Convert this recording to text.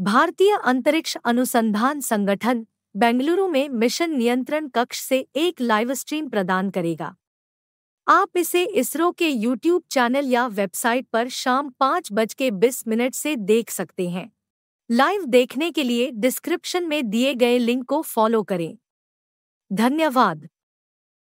भारतीय अंतरिक्ष अनुसंधान संगठन बेंगलुरु में मिशन नियंत्रण कक्ष से एक लाइव स्ट्रीम प्रदान करेगा आप इसे इसरो के यूट्यूब चैनल या वेबसाइट पर शाम पाँच बज के बीस मिनट से देख सकते हैं लाइव देखने के लिए डिस्क्रिप्शन में दिए गए लिंक को फॉलो करें धन्यवाद